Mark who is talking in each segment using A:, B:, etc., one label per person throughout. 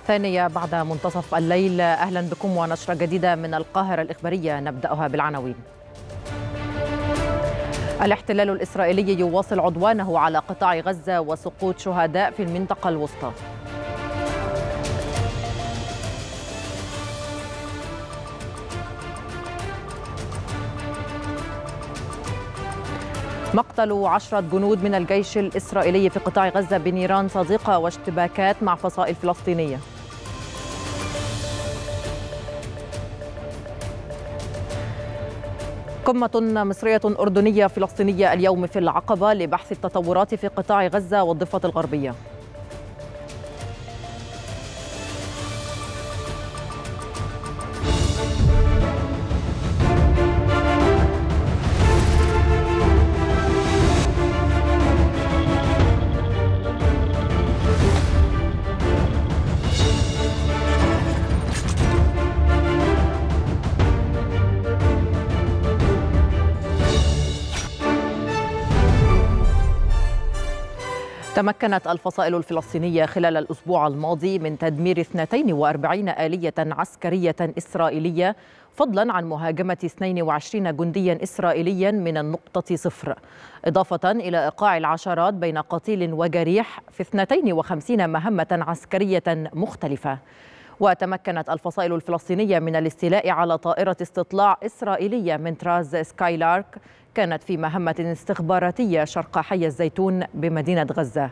A: الثانية بعد منتصف الليل أهلا بكم ونشرة جديدة من القاهرة الإخبارية نبدأها بالعناوين الاحتلال الإسرائيلي يواصل عدوانه على قطاع غزة وسقوط شهداء في المنطقة الوسطى مقتل عشرة جنود من الجيش الإسرائيلي في قطاع غزة بنيران صديقة واشتباكات مع فصائل فلسطينية قمة مصرية أردنية فلسطينية اليوم في العقبة لبحث التطورات في قطاع غزة والضفة الغربية تمكنت الفصائل الفلسطينية خلال الأسبوع الماضي من تدمير 42 آلية عسكرية إسرائيلية فضلا عن مهاجمة 22 جنديا إسرائيليا من النقطة صفر إضافة إلى إيقاع العشرات بين قتيل وجريح في 52 مهمة عسكرية مختلفة وتمكنت الفصائل الفلسطينية من الاستيلاء على طائرة استطلاع إسرائيلية من تراز سكايلارك كانت في مهمة استخباراتية شرق حي الزيتون بمدينة غزة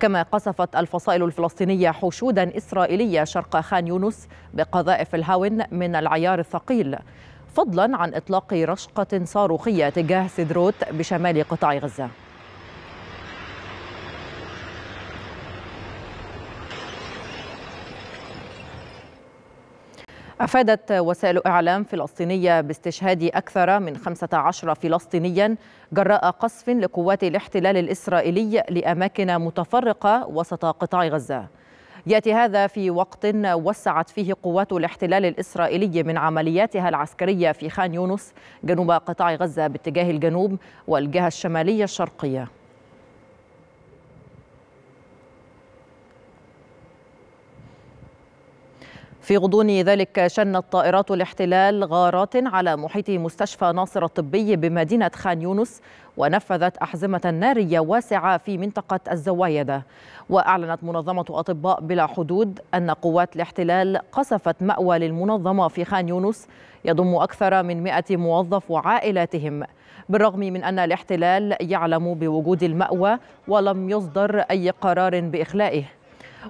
A: كما قصفت الفصائل الفلسطينية حشودا إسرائيلية شرق خان يونس بقذائف الهاون من العيار الثقيل فضلا عن إطلاق رشقة صاروخية تجاه سدروت بشمال قطاع غزة أفادت وسائل إعلام فلسطينية باستشهاد أكثر من 15 فلسطينيا جراء قصف لقوات الاحتلال الإسرائيلي لأماكن متفرقة وسط قطاع غزة ياتي هذا في وقت وسعت فيه قوات الاحتلال الاسرائيلي من عملياتها العسكريه في خان يونس جنوب قطاع غزه باتجاه الجنوب والجهه الشماليه الشرقيه في غضون ذلك شنت طائرات الاحتلال غارات على محيط مستشفى ناصر الطبي بمدينة خان يونس ونفذت أحزمة نارية واسعة في منطقة الزوايدة وأعلنت منظمة أطباء بلا حدود أن قوات الاحتلال قصفت مأوى للمنظمة في خان يونس يضم أكثر من 100 موظف وعائلاتهم بالرغم من أن الاحتلال يعلم بوجود المأوى ولم يصدر أي قرار بإخلائه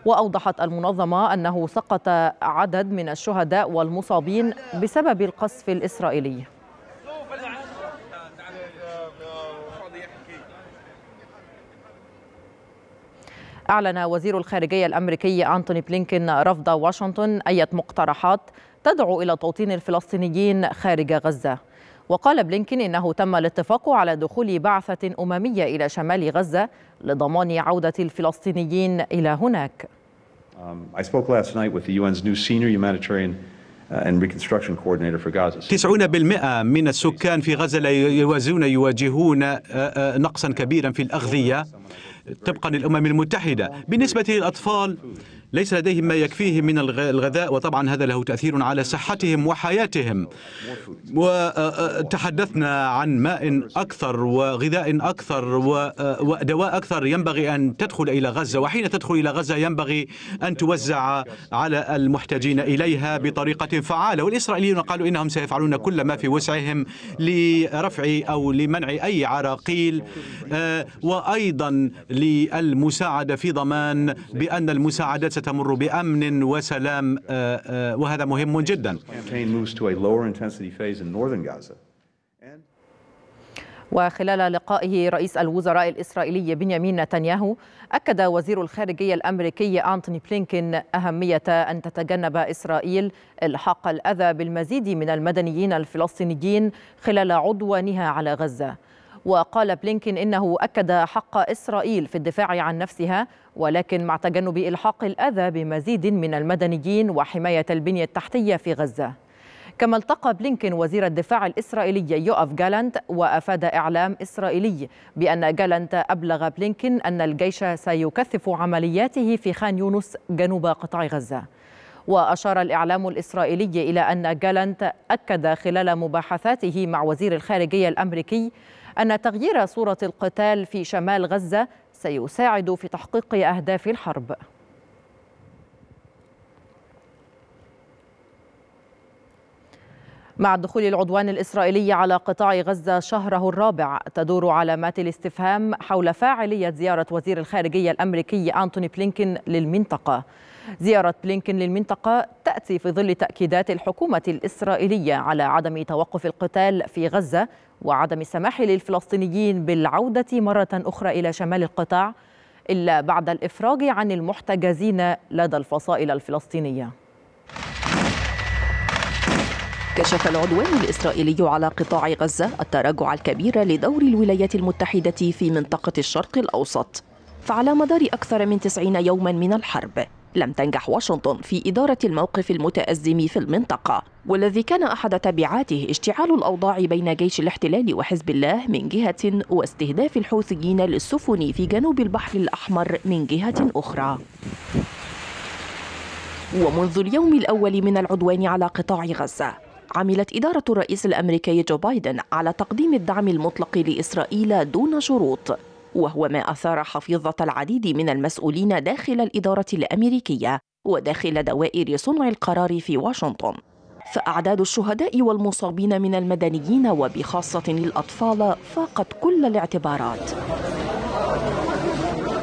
A: وأوضحت المنظمة أنه سقط عدد من الشهداء والمصابين بسبب القصف الإسرائيلي أعلن وزير الخارجية الأمريكي أنتوني بلينكين رفض واشنطن أي مقترحات تدعو إلى توطين الفلسطينيين خارج غزة وقال بلينكين إنه تم الاتفاق على دخول بعثة أممية إلى شمال غزة لضمان عودة الفلسطينيين إلى هناك
B: um, uh, تسعون بالمئة من السكان في غزة لا يوازون
C: يواجهون آه، آه، نقصا كبيرا في الأغذية طبقا للأمم المتحدة بالنسبة للأطفال ليس لديهم ما يكفيهم من الغذاء وطبعا هذا له تأثير على صحتهم وحياتهم وتحدثنا آه، آه، عن ماء أكثر وغذاء أكثر آه، ودواء أكثر ينبغي أن تدخل إلى غزة وحين تدخل إلى غزة ينبغي أن توزع على المحتاجين إليها
A: بطريقة فعالة والإسرائيليون قالوا إنهم سيفعلون كل ما في وسعهم لرفع أو لمنع أي عراقيل وأيضا للمساعدة في
C: ضمان بأن المساعدات ستمر بأمن وسلام آه، آه، وهذا مهم جدا
A: وخلال لقائه رئيس الوزراء الإسرائيلي بنيامين نتنياهو أكد وزير الخارجية الأمريكي أنتوني بلينكين أهمية أن تتجنب إسرائيل إلحاق الأذى بالمزيد من المدنيين الفلسطينيين خلال عدوانها على غزة وقال بلينكين إنه أكد حق إسرائيل في الدفاع عن نفسها ولكن مع تجنب إلحاق الأذى بمزيد من المدنيين وحماية البنية التحتية في غزة كما التقى بلينكين وزير الدفاع الإسرائيلي يؤف جالانت وأفاد إعلام إسرائيلي بأن جالانت أبلغ بلينكين أن الجيش سيكثف عملياته في خان يونس جنوب قطاع غزة وأشار الإعلام الإسرائيلي إلى أن جالانت أكد خلال مباحثاته مع وزير الخارجية الأمريكي أن تغيير صورة القتال في شمال غزة سيساعد في تحقيق أهداف الحرب مع دخول العدوان الإسرائيلي على قطاع غزة شهره الرابع تدور علامات الاستفهام حول فاعلية زيارة وزير الخارجية الأمريكي أنتوني بلينكين للمنطقة زيارة بلينكن للمنطقة تأتي في ظل تأكيدات الحكومة الإسرائيلية على عدم توقف القتال في غزة وعدم السماح للفلسطينيين بالعودة مرة أخرى إلى شمال القطاع إلا بعد الإفراج عن المحتجزين لدى الفصائل الفلسطينية
D: كشف العدوان الإسرائيلي على قطاع غزة التراجع الكبير لدور الولايات المتحدة في منطقة الشرق الأوسط فعلى مدار أكثر من 90 يوما من الحرب لم تنجح واشنطن في إدارة الموقف المتأزم في المنطقة والذي كان أحد تبعاته اشتعال الأوضاع بين جيش الاحتلال وحزب الله من جهة واستهداف الحوثيين للسفن في جنوب البحر الأحمر من جهة أخرى ومنذ اليوم الأول من العدوان على قطاع غزة عملت إدارة الرئيس الأمريكي جو بايدن على تقديم الدعم المطلق لإسرائيل دون شروط وهو ما أثار حفيظة العديد من المسؤولين داخل الإدارة الأمريكية وداخل دوائر صنع القرار في واشنطن فأعداد الشهداء والمصابين من المدنيين وبخاصة الأطفال فاقت كل الاعتبارات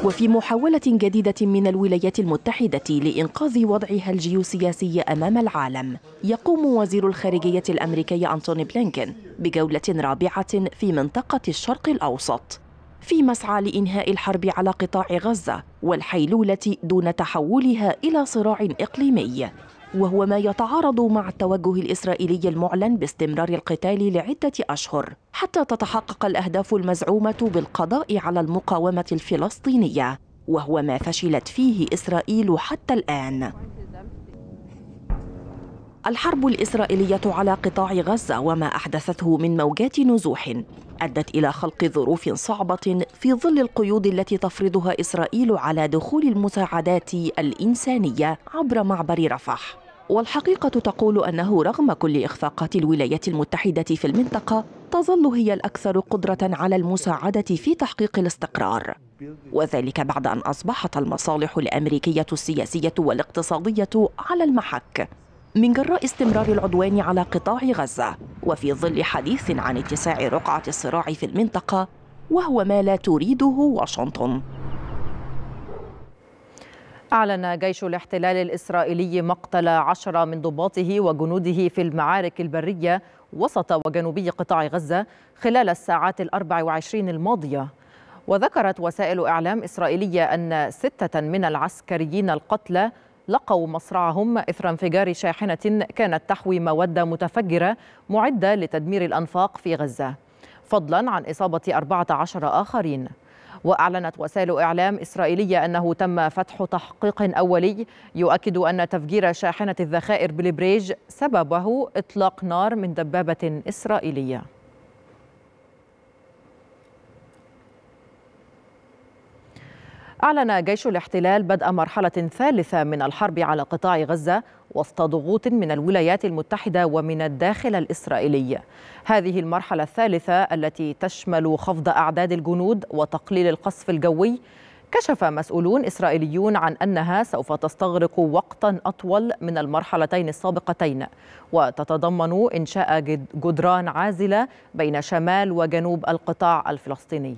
D: وفي محاولة جديدة من الولايات المتحدة لإنقاذ وضعها الجيوسياسي أمام العالم يقوم وزير الخارجية الأمريكي أنتوني بلينكين بجولة رابعة في منطقة الشرق الأوسط في مسعى لإنهاء الحرب على قطاع غزة والحيلولة دون تحولها إلى صراع إقليمي وهو ما يتعارض مع التوجه الإسرائيلي المعلن باستمرار القتال لعدة أشهر حتى تتحقق الأهداف المزعومة بالقضاء على المقاومة الفلسطينية وهو ما فشلت فيه إسرائيل حتى الآن الحرب الإسرائيلية على قطاع غزة وما أحدثته من موجات نزوح أدت إلى خلق ظروف صعبة في ظل القيود التي تفرضها إسرائيل على دخول المساعدات الإنسانية عبر معبر رفح والحقيقة تقول أنه رغم كل إخفاقات الولايات المتحدة في المنطقة تظل هي الأكثر قدرة على المساعدة في تحقيق الاستقرار وذلك بعد أن أصبحت المصالح الأمريكية السياسية والاقتصادية على المحك من جراء استمرار العدوان على قطاع غزة وفي ظل حديث عن اتساع رقعة الصراع في المنطقة وهو ما لا تريده واشنطن
A: أعلن جيش الاحتلال الإسرائيلي مقتل عشرة من ضباطه وجنوده في المعارك البرية وسط وجنوبي قطاع غزة خلال الساعات الأربع وعشرين الماضية وذكرت وسائل إعلام إسرائيلية أن ستة من العسكريين القتلى لقوا مصرعهم إثر انفجار شاحنة كانت تحوي مواد متفجرة معدة لتدمير الأنفاق في غزة فضلا عن إصابة 14 آخرين وأعلنت وسائل إعلام إسرائيلية أنه تم فتح تحقيق أولي يؤكد أن تفجير شاحنة الذخائر بالبريج سببه إطلاق نار من دبابة إسرائيلية أعلن جيش الاحتلال بدء مرحلة ثالثة من الحرب على قطاع غزة وسط ضغوط من الولايات المتحدة ومن الداخل الإسرائيلي. هذه المرحلة الثالثة التي تشمل خفض أعداد الجنود وتقليل القصف الجوي كشف مسؤولون إسرائيليون عن أنها سوف تستغرق وقتا أطول من المرحلتين السابقتين وتتضمن إنشاء جدران عازلة بين شمال وجنوب القطاع الفلسطيني.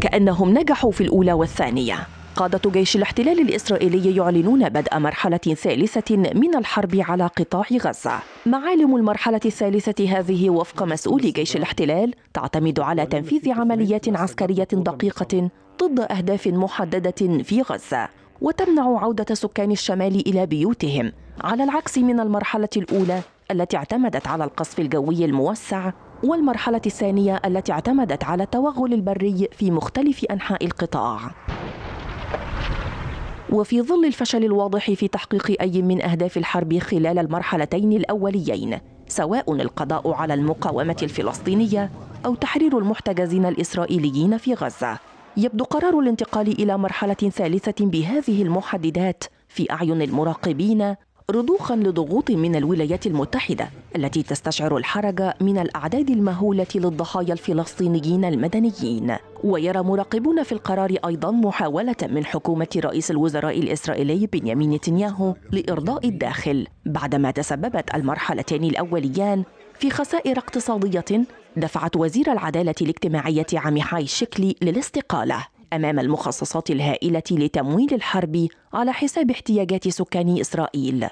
D: كأنهم نجحوا في الأولى والثانية قادة جيش الاحتلال الإسرائيلي يعلنون بدء مرحلة ثالثة من الحرب على قطاع غزة معالم المرحلة الثالثة هذه وفق مسؤولي جيش الاحتلال تعتمد على تنفيذ عمليات عسكرية دقيقة ضد أهداف محددة في غزة وتمنع عودة سكان الشمال إلى بيوتهم على العكس من المرحلة الأولى التي اعتمدت على القصف الجوي الموسع والمرحلة الثانية التي اعتمدت على التوغل البري في مختلف أنحاء القطاع وفي ظل الفشل الواضح في تحقيق أي من أهداف الحرب خلال المرحلتين الأوليين سواء القضاء على المقاومة الفلسطينية أو تحرير المحتجزين الإسرائيليين في غزة يبدو قرار الانتقال إلى مرحلة ثالثة بهذه المحددات في أعين المراقبين رضوخا لضغوط من الولايات المتحدة التي تستشعر الحرج من الأعداد المهولة للضحايا الفلسطينيين المدنيين ويرى مراقبون في القرار أيضا محاولة من حكومة رئيس الوزراء الإسرائيلي بنيامين نتنياهو لإرضاء الداخل بعدما تسببت المرحلتان الأوليان في خسائر اقتصادية دفعت وزير العدالة الاجتماعية عميحاي شكلي للاستقالة أمام المخصصات الهائلة لتمويل الحرب على حساب احتياجات سكان إسرائيل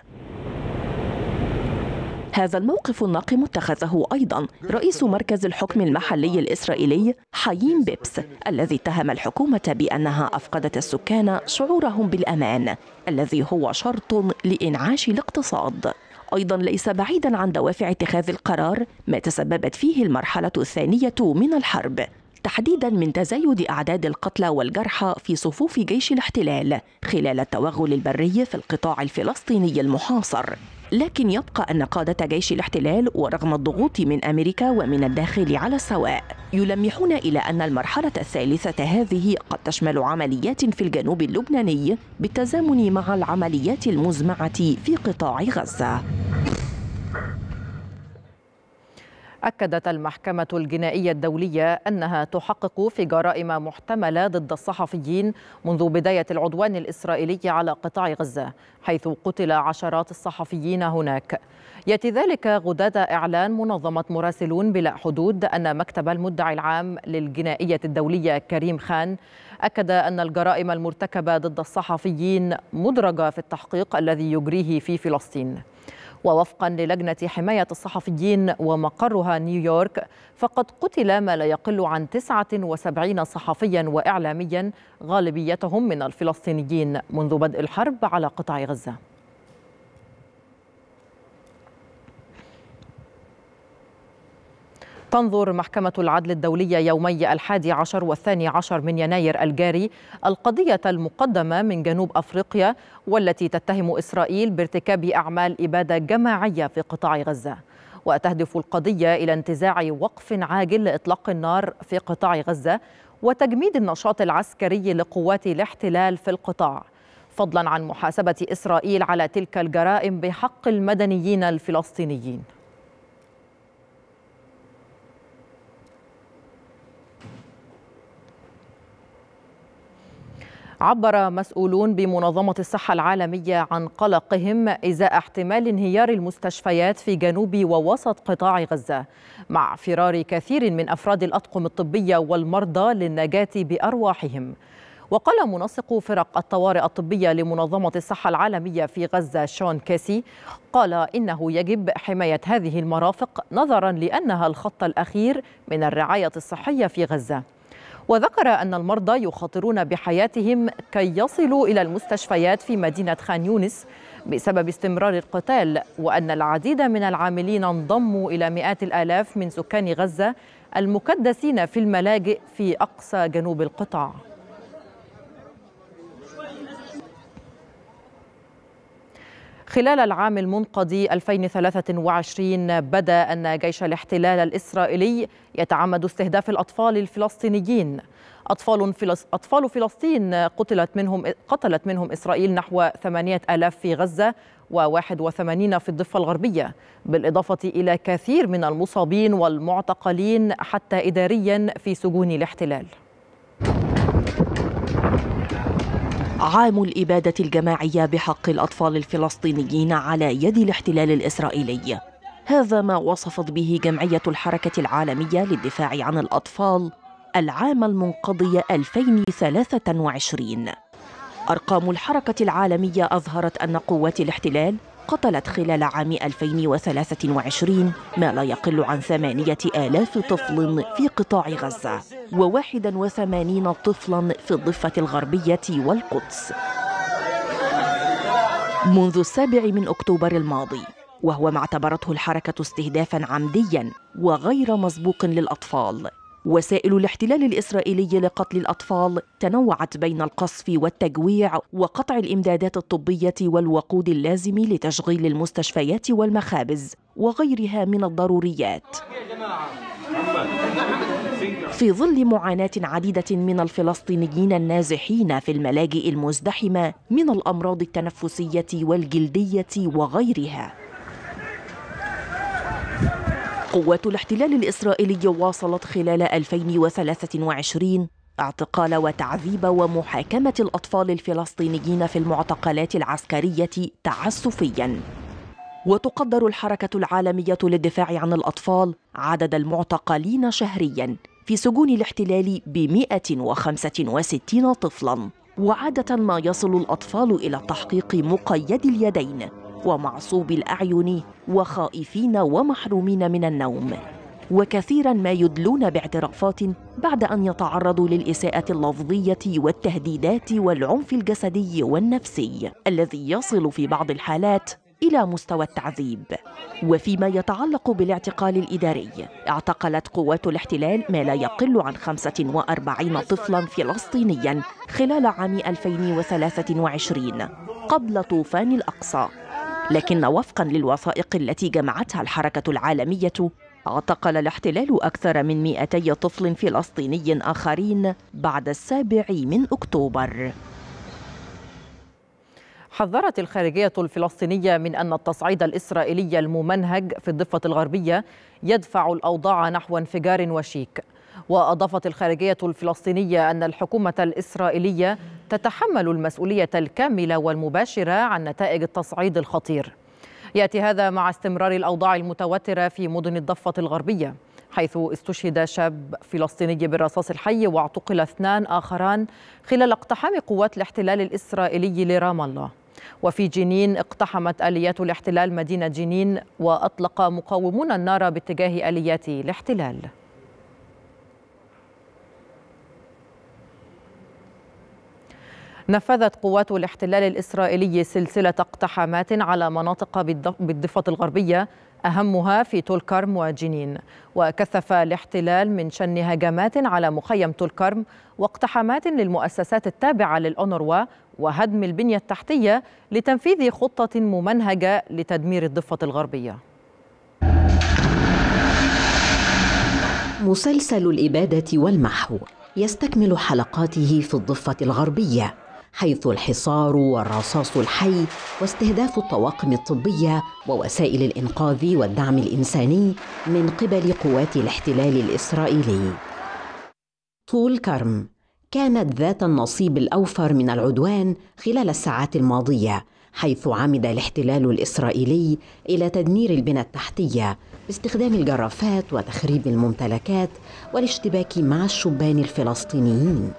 D: هذا الموقف الناقم اتخذه أيضا رئيس مركز الحكم المحلي الإسرائيلي حييم بيبس الذي اتهم الحكومة بأنها أفقدت السكان شعورهم بالأمان الذي هو شرط لإنعاش الاقتصاد أيضا ليس بعيدا عن دوافع اتخاذ القرار ما تسببت فيه المرحلة الثانية من الحرب تحديدا من تزايد أعداد القتلى والجرحى في صفوف جيش الاحتلال خلال التوغل البري في القطاع الفلسطيني المحاصر لكن يبقى أن قادة جيش الاحتلال ورغم الضغوط من أمريكا ومن الداخل على السواء يلمحون إلى أن المرحلة الثالثة هذه قد تشمل عمليات في الجنوب اللبناني بالتزامن مع العمليات المزمعة في قطاع غزة
A: أكدت المحكمة الجنائية الدولية أنها تحقق في جرائم محتملة ضد الصحفيين منذ بداية العدوان الإسرائيلي على قطاع غزة حيث قتل عشرات الصحفيين هناك يأتي ذلك غداة إعلان منظمة مراسلون بلا حدود أن مكتب المدعي العام للجنائية الدولية كريم خان أكد أن الجرائم المرتكبة ضد الصحفيين مدرجة في التحقيق الذي يجريه في فلسطين ووفقا للجنة حماية الصحفيين ومقرها نيويورك فقد قتل ما لا يقل عن 79 صحفيا وإعلاميا غالبيتهم من الفلسطينيين منذ بدء الحرب على قطاع غزة تنظر محكمة العدل الدولية يومي الحادي عشر والثاني عشر من يناير الجاري القضية المقدمة من جنوب أفريقيا والتي تتهم إسرائيل بارتكاب أعمال إبادة جماعية في قطاع غزة وتهدف القضية إلى انتزاع وقف عاجل لإطلاق النار في قطاع غزة وتجميد النشاط العسكري لقوات الاحتلال في القطاع فضلا عن محاسبة إسرائيل على تلك الجرائم بحق المدنيين الفلسطينيين عبر مسؤولون بمنظمة الصحة العالمية عن قلقهم إزاء احتمال انهيار المستشفيات في جنوب ووسط قطاع غزة مع فرار كثير من أفراد الأطقم الطبية والمرضى للنجاة بأرواحهم وقال منسق فرق الطوارئ الطبية لمنظمة الصحة العالمية في غزة شون كيسي قال إنه يجب حماية هذه المرافق نظرا لأنها الخط الأخير من الرعاية الصحية في غزة وذكر أن المرضى يخاطرون بحياتهم كي يصلوا إلى المستشفيات في مدينة خان يونس بسبب استمرار القتال وأن العديد من العاملين انضموا إلى مئات الآلاف من سكان غزة المكدسين في الملاجئ في أقصى جنوب القطاع خلال العام المنقضي 2023 بدا أن جيش الاحتلال الإسرائيلي يتعمد استهداف الأطفال الفلسطينيين أطفال, فلس... أطفال فلسطين قتلت منهم قتلت منهم إسرائيل نحو 8000 في غزة و81 في الضفة الغربية بالإضافة إلى كثير من المصابين والمعتقلين حتى إداريا في سجون الاحتلال
D: عام الإبادة الجماعية بحق الأطفال الفلسطينيين على يد الاحتلال الإسرائيلي هذا ما وصفت به جمعية الحركة العالمية للدفاع عن الأطفال العام المنقضي 2023 أرقام الحركة العالمية أظهرت أن قوات الاحتلال قتلت خلال عام 2023 ما لا يقل عن 8000 طفل في قطاع غزة و81 طفلا في الضفة الغربية والقدس منذ السابع من أكتوبر الماضي وهو ما اعتبرته الحركة استهدافا عمديا وغير مسبوق للأطفال وسائل الاحتلال الإسرائيلي لقتل الأطفال تنوعت بين القصف والتجويع وقطع الإمدادات الطبية والوقود اللازم لتشغيل المستشفيات والمخابز وغيرها من الضروريات في ظل معاناة عديدة من الفلسطينيين النازحين في الملاجئ المزدحمة من الأمراض التنفسية والجلدية وغيرها قوات الاحتلال الإسرائيلي واصلت خلال 2023 اعتقال وتعذيب ومحاكمة الأطفال الفلسطينيين في المعتقلات العسكرية تعسفياً وتقدر الحركة العالمية للدفاع عن الأطفال عدد المعتقلين شهرياً في سجون الاحتلال ب 165 طفلاً وعادة ما يصل الأطفال إلى تحقيق مقيد اليدين ومعصوب الأعين وخائفين ومحرومين من النوم وكثيرا ما يدلون باعترافات بعد ان يتعرضوا للاساءه اللفظيه والتهديدات والعنف الجسدي والنفسي الذي يصل في بعض الحالات الى مستوى التعذيب وفيما يتعلق بالاعتقال الاداري اعتقلت قوات الاحتلال ما لا يقل عن 45 طفلا فلسطينيا خلال عام 2023 قبل طوفان الاقصى لكن وفقا للوثائق التي جمعتها الحركة العالمية اعتقل الاحتلال أكثر من 200 طفل فلسطيني آخرين بعد السابع من أكتوبر
A: حذرت الخارجية الفلسطينية من أن التصعيد الإسرائيلي الممنهج في الضفة الغربية يدفع الأوضاع نحو انفجار وشيك وأضافت الخارجية الفلسطينية أن الحكومة الإسرائيلية تتحمل المسؤولية الكاملة والمباشرة عن نتائج التصعيد الخطير يأتي هذا مع استمرار الأوضاع المتوترة في مدن الضفة الغربية حيث استشهد شاب فلسطيني بالرصاص الحي واعتقل اثنان آخران خلال اقتحام قوات الاحتلال الإسرائيلي لرام الله وفي جنين اقتحمت آليات الاحتلال مدينة جنين وأطلق مقاومون النار باتجاه آليات الاحتلال نفذت قوات الاحتلال الإسرائيلي سلسلة اقتحامات على مناطق بالضفة الغربية أهمها في تولكرم كرم وجنين وكثف الاحتلال من شن هجمات على مخيم تولكرم كرم واقتحامات للمؤسسات التابعة للأونروا وهدم البنية التحتية لتنفيذ خطة ممنهجة لتدمير الضفة الغربية
B: مسلسل الإبادة والمحو يستكمل حلقاته في الضفة الغربية حيث الحصار والرصاص الحي واستهداف الطواقم الطبيه ووسائل الانقاذ والدعم الانساني من قبل قوات الاحتلال الاسرائيلي طول كرم كانت ذات النصيب الاوفر من العدوان خلال الساعات الماضيه حيث عمد الاحتلال الاسرائيلي الى تدمير البنى التحتيه باستخدام الجرافات وتخريب الممتلكات والاشتباك مع الشبان الفلسطينيين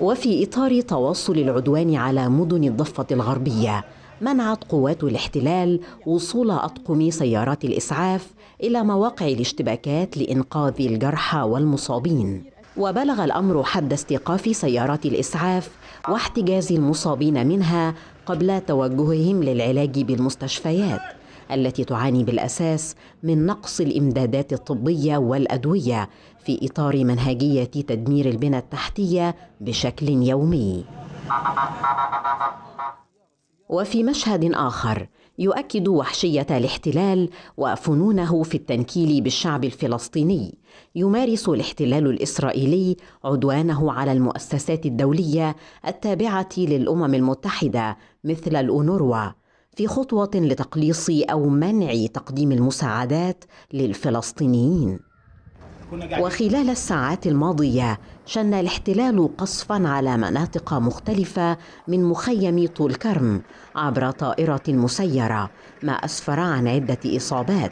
B: وفي إطار تواصل العدوان على مدن الضفة الغربية منعت قوات الاحتلال وصول أطقم سيارات الإسعاف إلى مواقع الاشتباكات لإنقاذ الجرحى والمصابين وبلغ الأمر حد استيقاف سيارات الإسعاف واحتجاز المصابين منها قبل توجههم للعلاج بالمستشفيات التي تعاني بالاساس من نقص الامدادات الطبيه والادويه في إطار منهجية تدمير البنى التحتية بشكل يومي وفي مشهد آخر يؤكد وحشية الاحتلال وفنونه في التنكيل بالشعب الفلسطيني يمارس الاحتلال الإسرائيلي عدوانه على المؤسسات الدولية التابعة للأمم المتحدة مثل الأونروا في خطوة لتقليص أو منع تقديم المساعدات للفلسطينيين وخلال الساعات الماضية شن الاحتلال قصفا على مناطق مختلفة من مخيم طول كرم عبر طائرة مسيرة ما أسفر عن عدة إصابات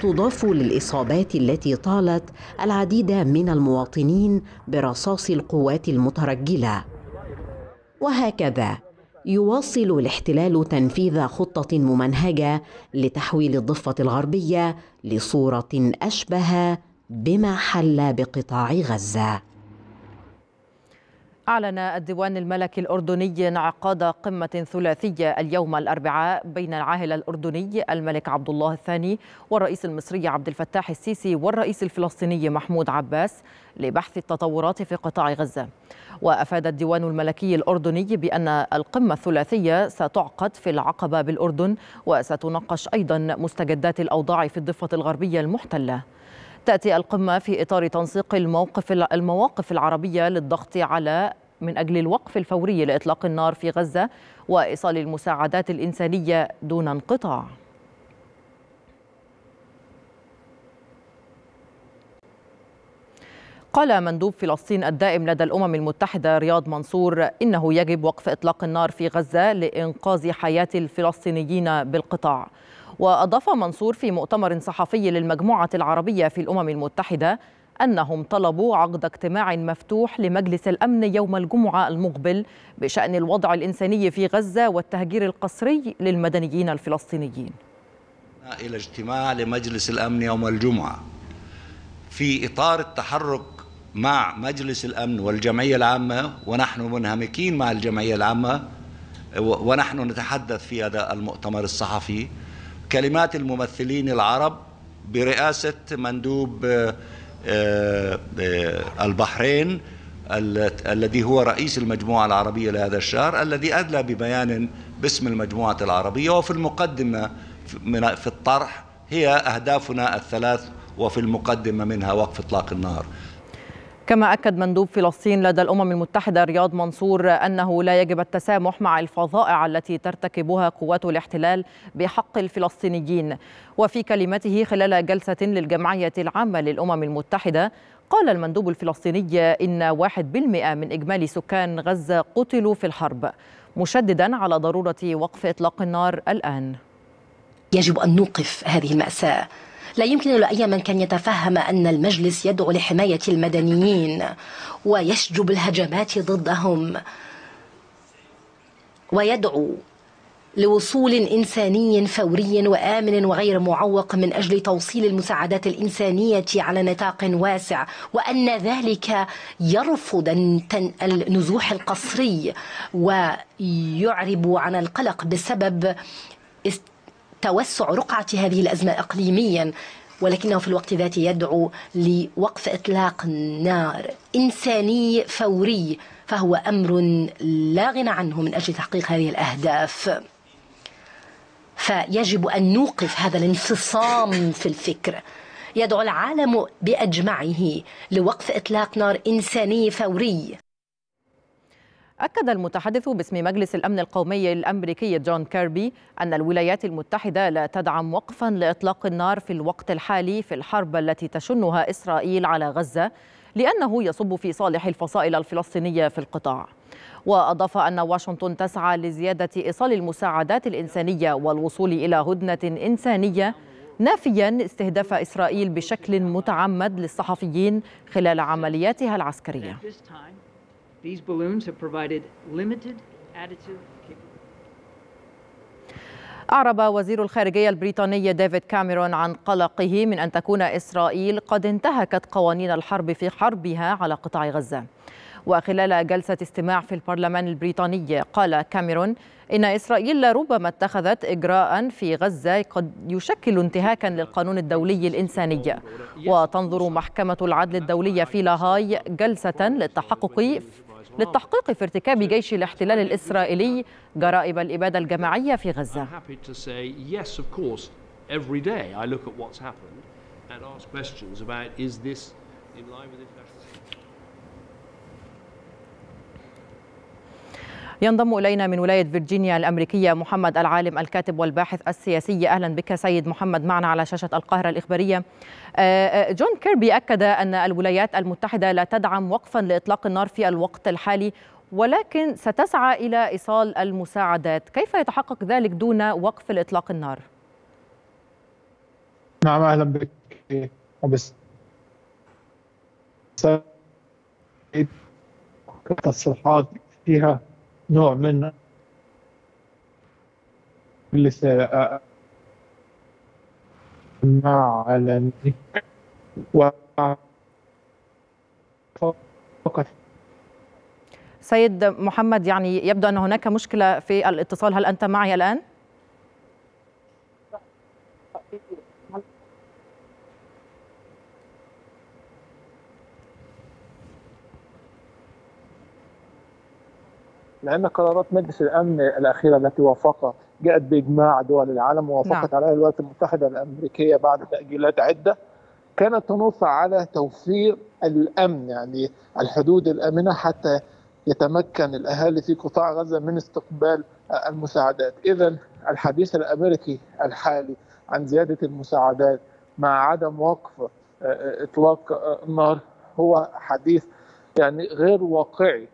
B: تضاف للإصابات التي طالت العديد من المواطنين برصاص القوات المترجلة وهكذا يواصل الاحتلال تنفيذ خطة ممنهجة لتحويل الضفة الغربية لصورة أشبه بما حل بقطاع غزه
A: أعلن الديوان الملكي الأردني انعقاد قمة ثلاثية اليوم الأربعاء بين العاهل الأردني الملك عبد الله الثاني والرئيس المصري عبد الفتاح السيسي والرئيس الفلسطيني محمود عباس لبحث التطورات في قطاع غزة وأفاد الديوان الملكي الأردني بأن القمة الثلاثية ستعقد في العقبة بالأردن وستناقش أيضا مستجدات الأوضاع في الضفة الغربية المحتلة تأتي القمة في إطار تنسيق الموقف المواقف العربية للضغط على من أجل الوقف الفوري لإطلاق النار في غزة وإيصال المساعدات الإنسانية دون انقطاع قال مندوب فلسطين الدائم لدى الأمم المتحدة رياض منصور إنه يجب وقف إطلاق النار في غزة لإنقاذ حياة الفلسطينيين بالقطاع وأضاف منصور في مؤتمر صحفي للمجموعة العربية في الأمم المتحدة أنهم طلبوا عقد اجتماع مفتوح لمجلس الأمن يوم الجمعة المقبل بشأن الوضع الإنساني في غزة والتهجير القسري للمدنيين الفلسطينيين
D: إلى اجتماع لمجلس الأمن يوم الجمعة في إطار التحرك مع مجلس الأمن والجمعية العامة ونحن منهمكين مع الجمعية العامة ونحن نتحدث في هذا المؤتمر الصحفي كلمات الممثلين العرب برئاسة مندوب آه، آه، البحرين الذي هو رئيس المجموعة العربية لهذا الشهر الذي أدلى ببيان باسم المجموعة العربية وفي المقدمة في الطرح هي أهدافنا الثلاث وفي المقدمة منها وقف إطلاق النار
A: كما أكد مندوب فلسطين لدى الأمم المتحدة رياض منصور أنه لا يجب التسامح مع الفظائع التي ترتكبها قوات الاحتلال بحق الفلسطينيين وفي كلمته خلال جلسة للجمعية العامة للأمم المتحدة قال المندوب الفلسطيني إن واحد بالمئة من إجمالي سكان غزة قتلوا في الحرب مشددا على ضرورة وقف إطلاق النار الآن
D: يجب أن نوقف هذه المأساة لا يمكن لأي من كان يتفهم أن المجلس يدعو لحماية المدنيين ويشجب الهجمات ضدهم ويدعو لوصول إنساني فوري وآمن وغير معوق من أجل توصيل المساعدات الإنسانية على نطاق واسع وأن ذلك يرفض النزوح القصري ويعرب عن القلق بسبب است توسع رقعة هذه الأزمة إقليميا ولكنه في الوقت ذاته يدعو لوقف إطلاق النار إنساني فوري فهو أمر لا غنى عنه من أجل تحقيق هذه الأهداف فيجب أن نوقف هذا الانفصام في الفكر
A: يدعو العالم بأجمعه لوقف إطلاق نار إنساني فوري أكد المتحدث باسم مجلس الأمن القومي الأمريكي جون كيربي أن الولايات المتحدة لا تدعم وقفا لإطلاق النار في الوقت الحالي في الحرب التي تشنها إسرائيل على غزة لأنه يصب في صالح الفصائل الفلسطينية في القطاع وأضاف أن واشنطن تسعى لزيادة إيصال المساعدات الإنسانية والوصول إلى هدنة إنسانية نافيا استهداف إسرائيل بشكل متعمد للصحفيين خلال عملياتها العسكرية These balloons have provided limited additive أعرب وزير الخارجية البريطاني ديفيد كاميرون عن قلقه من أن تكون إسرائيل قد انتهكت قوانين الحرب في حربها على قطاع غزة وخلال جلسة استماع في البرلمان البريطاني قال كاميرون إن إسرائيل ربما اتخذت إجراء في غزة قد يشكل انتهاكا للقانون الدولي الإنساني وتنظر محكمة العدل الدولية في لاهاي جلسة للتحقق للتحقيق في ارتكاب جيش الاحتلال الاسرائيلي جرائم الاباده الجماعيه في غزه. ينضم إلينا من ولاية فيرجينيا الأمريكية محمد العالم الكاتب والباحث السياسي أهلا بك سيد محمد معنا على شاشة القاهرة الإخبارية آه، آه، جون كيربي أكد أن الولايات المتحدة لا تدعم وقفا لإطلاق النار في الوقت الحالي ولكن ستسعى إلى إيصال المساعدات كيف يتحقق ذلك دون وقف لإطلاق النار؟
C: نعم أهلا بك وبس تصريحات فيها نوع من لسه آه، مع آه، و فقط
A: سيد محمد يعني يبدو أن هناك مشكلة في الاتصال هل أنت معي الآن؟
C: لان قرارات مجلس الامن الاخيره التي وافق جاءت باجماع دول العالم ووافقت نعم. عليها الولايات المتحده الامريكيه بعد تاجيلات عده كانت تنص على توفير الامن يعني الحدود الامنه حتى يتمكن الاهالي في قطاع غزه من استقبال المساعدات، اذا الحديث الامريكي الحالي عن زياده المساعدات مع عدم وقف آه، آه، اطلاق النار هو حديث يعني غير واقعي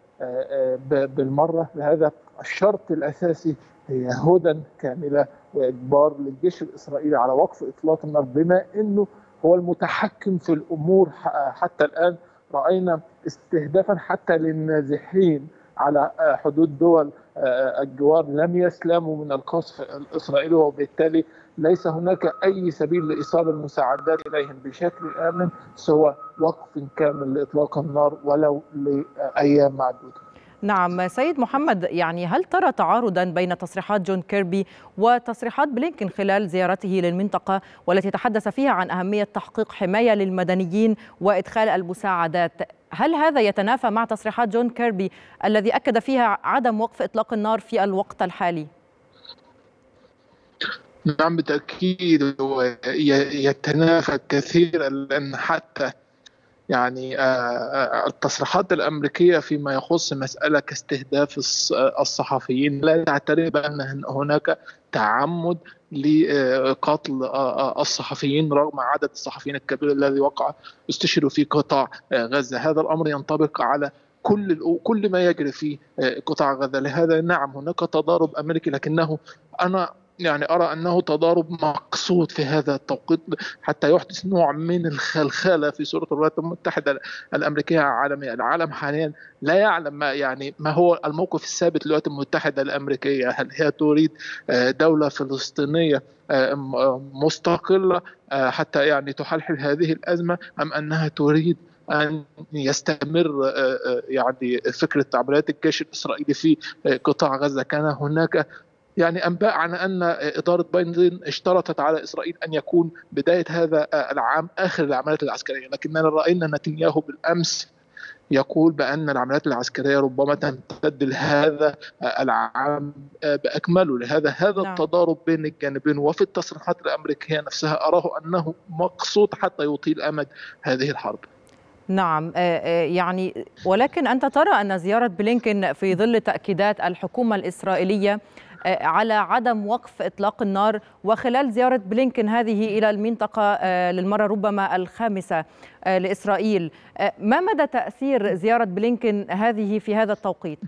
C: بالمره لهذا الشرط الاساسي هي هدى كامله واجبار للجيش الاسرائيلي على وقف اطلاق النار بما انه هو المتحكم في الامور حتى الان راينا استهدافا حتى للنازحين على حدود دول آه، الجوار لم يسلموا من القصف الاسرائيلي وبالتالي ليس هناك أي سبيل لإيصال المساعدات إليهم بشكل آمن سوى وقف كامل لإطلاق النار ولو لأيام معدودة
A: نعم سيد محمد يعني هل ترى تعارضا بين تصريحات جون كيربي وتصريحات بلينكن خلال زيارته للمنطقة والتي تحدث فيها عن أهمية تحقيق حماية للمدنيين وإدخال المساعدات هل هذا يتنافى مع تصريحات جون كيربي الذي أكد فيها عدم وقف إطلاق النار في الوقت الحالي؟
C: نعم بالتأكيد يتنافى كثيرا لأن حتى يعني آه، آه، التصريحات الأمريكية فيما يخص مسألة استهداف الصحفيين لا تعترف بأن هناك تعمد لقتل آه، الصحفيين رغم عدد الصحفيين الكبير الذي وقع استشهدوا في قطاع غزة هذا الأمر ينطبق على كل كل ما يجري في قطاع غزة لهذا نعم هناك تضارب أمريكي لكنه أنا يعني أرى أنه تضارب مقصود في هذا التوقيت حتى يحدث نوع من الخلخلة في صورة الولايات المتحدة الأمريكية عالميا العالم حاليا لا يعلم ما يعني ما هو الموقف الثابت للولايات المتحدة الأمريكية هل هي تريد آه، دولة فلسطينية آه، آه، مستقلة حتى يعني تحلحل هذه الأزمة أم أنها تريد ان يستمر يعني فكره عمليات الجيش الاسرائيلي في قطاع غزه كان هناك يعني انباء عن ان اداره بايدن اشترطت على اسرائيل ان يكون بدايه هذا العام اخر العمليات العسكريه، لكننا راينا نتنياهو بالامس يقول بأن العمليات العسكرية ربما تمتد لهذا العام بأكمله لهذا هذا نعم. التضارب بين الجانبين وفي التصريحات الأمريكية نفسها أراه أنه مقصود حتى يطيل أمد هذه الحرب
A: نعم آه، آه، يعني ولكن أنت ترى أن زيارة بلينكن في ظل تأكيدات الحكومة الإسرائيلية آه، على عدم وقف إطلاق النار وخلال زيارة بلينكن هذه إلى المنطقة آه، للمرة ربما الخامسة آه، لإسرائيل ما مدى تأثير زيارة بلينكن هذه في هذا التوقيت؟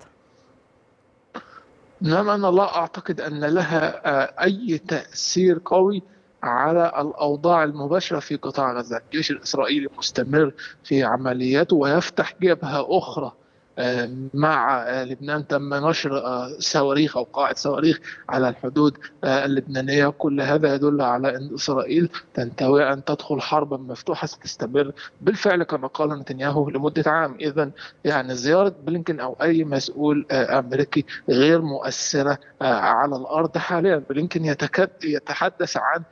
C: نعم أنا لا أعتقد أن لها أي تأثير قوي على الاوضاع المباشره في قطاع غزه، الجيش الاسرائيلي مستمر في عملياته ويفتح جبهه اخرى آه، مع آه، لبنان تم نشر آه، صواريخ او قاعد صواريخ على الحدود اللبنانيه كل هذا يدل على ان اسرائيل تنتوي ان تدخل حربا مفتوحه ستستمر بالفعل كما قال نتنياهو لمده عام اذا يعني زياره بلينكن او اي مسؤول امريكي غير مؤثره على الارض حاليا بلينكن يتحدث عن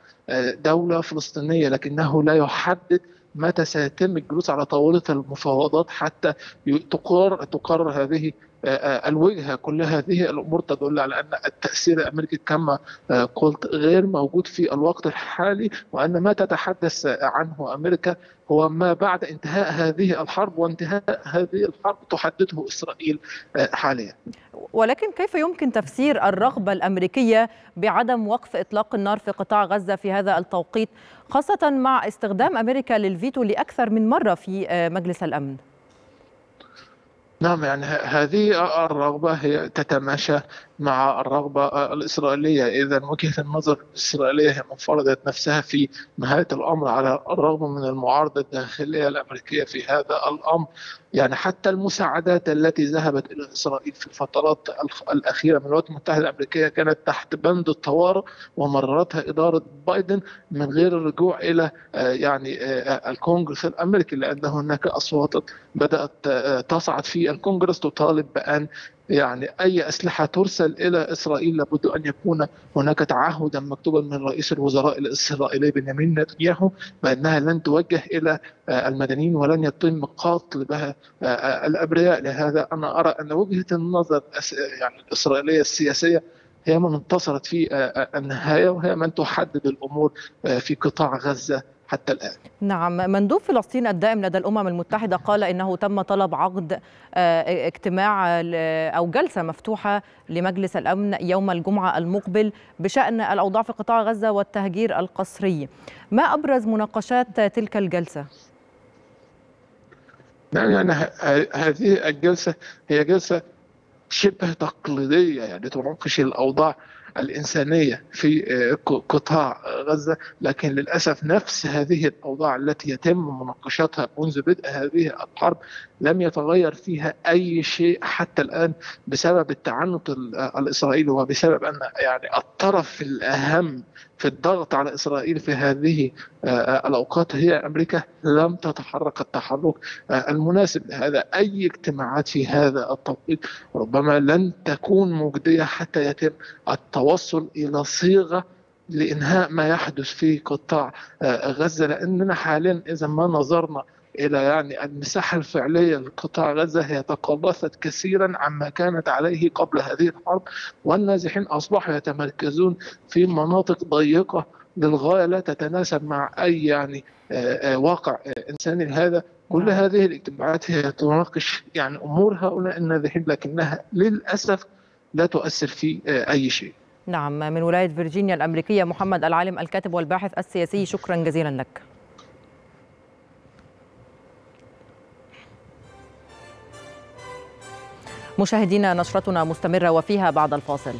C: دوله فلسطينيه لكنه لا يحدد متى سيتم الجلوس على طاولة المفاوضات حتى تقرر تقرر هذه الوجهه كل هذه الامور تدل على ان التاثير الامريكي كما آه، قلت غير موجود في الوقت الحالي وان ما تتحدث عنه امريكا هو ما بعد انتهاء هذه الحرب وانتهاء هذه الحرب تحدده اسرائيل آه، حاليا.
A: ولكن كيف يمكن تفسير الرغبه الامريكيه بعدم وقف اطلاق النار في قطاع غزه في هذا التوقيت خاصه مع استخدام امريكا للفيتو لاكثر من مره في آه، مجلس الامن؟
C: نعم يعني هذه الرغبة هي تتماشى مع الرغبة الإسرائيلية إذا وجهة النظر الإسرائيلية هي من فرضت نفسها في نهاية الأمر على الرغم من المعارضة الداخلية الأمريكية في هذا الأمر يعني حتى المساعدات التي ذهبت إلى إسرائيل في الفترات الأخيرة من الولايات المتحدة الأمريكية كانت تحت بند الطوارئ ومررتها إدارة بايدن من غير الرجوع إلى آه، يعني آه، آه، الكونغرس الأمريكي لأن هناك أصوات بدأت تصعد في الكونغرس تطالب بأن يعني اي اسلحه ترسل الى اسرائيل لابد ان يكون هناك تعهدا مكتوبا من رئيس الوزراء الاسرائيلي بنيامين نتنياهو بانها لن توجه الى آه، المدنيين ولن يتم قتل بها آه، آه، الابرياء لهذا انا ارى ان وجهه النظر يعني الاسرائيليه السياسيه هي من انتصرت في النهايه وهي من تحدد الامور في قطاع غزه حتى الآن
A: نعم مندوب فلسطين الدائم لدى الأمم المتحدة قال إنه تم طلب عقد آه، اجتماع أو جلسة مفتوحة لمجلس الأمن يوم الجمعة المقبل بشأن الأوضاع في قطاع غزة والتهجير القسري ما أبرز مناقشات تلك الجلسة؟
C: نعم، يعني يعني هذه الجلسة هي جلسة شبه تقليدية يعني تناقش الأوضاع الإنسانية في آه، قطاع غزة لكن للأسف نفس هذه الأوضاع التي يتم مناقشتها منذ بدء هذه الحرب لم يتغير فيها أي شيء حتى الآن بسبب التعنت آه، الإسرائيلي وبسبب أن يعني الطرف الأهم في الضغط على إسرائيل في هذه آه، آه، الأوقات هي أمريكا لم تتحرك التحرك آه، المناسب لهذا أي اجتماعات في هذا التوقيت ربما لن تكون مجدية حتى يتم التوصل إلى صيغة لإنهاء ما يحدث في قطاع غزة لأننا حاليا إذا ما نظرنا إلى يعني المساحة الفعلية لقطاع غزة هي تقلصت كثيرا عما كانت عليه قبل هذه الحرب والنازحين أصبحوا يتمركزون في مناطق ضيقة للغاية لا تتناسب مع أي يعني آه، آه، واقع إنساني هذا كل نعم. هذه الاجتماعات هي تناقش يعني أمور هؤلاء النازحين لكنها للأسف لا تؤثر في آه، أي شيء
A: نعم من ولاية فيرجينيا الأمريكية محمد العالم الكاتب والباحث السياسي شكرا جزيلا لك مشاهدينا نشرتنا مستمرة وفيها بعد الفاصل